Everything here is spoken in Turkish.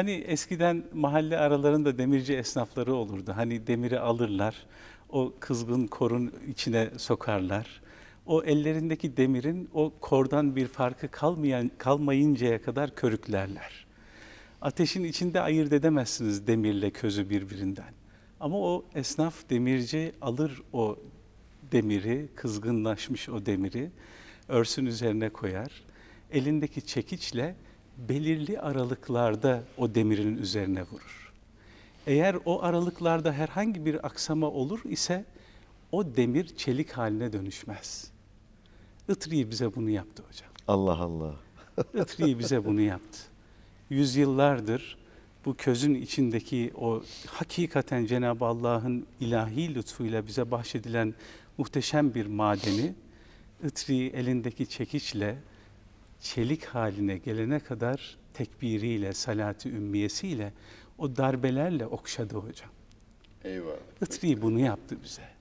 Hani eskiden mahalle aralarında demirci esnafları olurdu. Hani demiri alırlar, o kızgın korun içine sokarlar. O ellerindeki demirin o kordan bir farkı kalmayan kalmayıncaya kadar körüklerler. Ateşin içinde ayırt edemezsiniz demirle közü birbirinden. Ama o esnaf demirci alır o demiri, kızgınlaşmış o demiri örsün üzerine koyar. Elindeki çekiçle belirli aralıklarda o demirin üzerine vurur. Eğer o aralıklarda herhangi bir aksama olur ise o demir çelik haline dönüşmez. Itriye bize bunu yaptı hocam. Allah Allah. Itriye bize bunu yaptı. Yüzyıllardır bu közün içindeki o hakikaten Cenab-ı Allah'ın ilahi lütfuyla bize bahşedilen muhteşem bir madeni Itri elindeki çekiçle çelik haline gelene kadar tekbiriyle, salati ümmiyesiyle o darbelerle okşadı hocam. Eyvah! Itri bunu yaptı bize.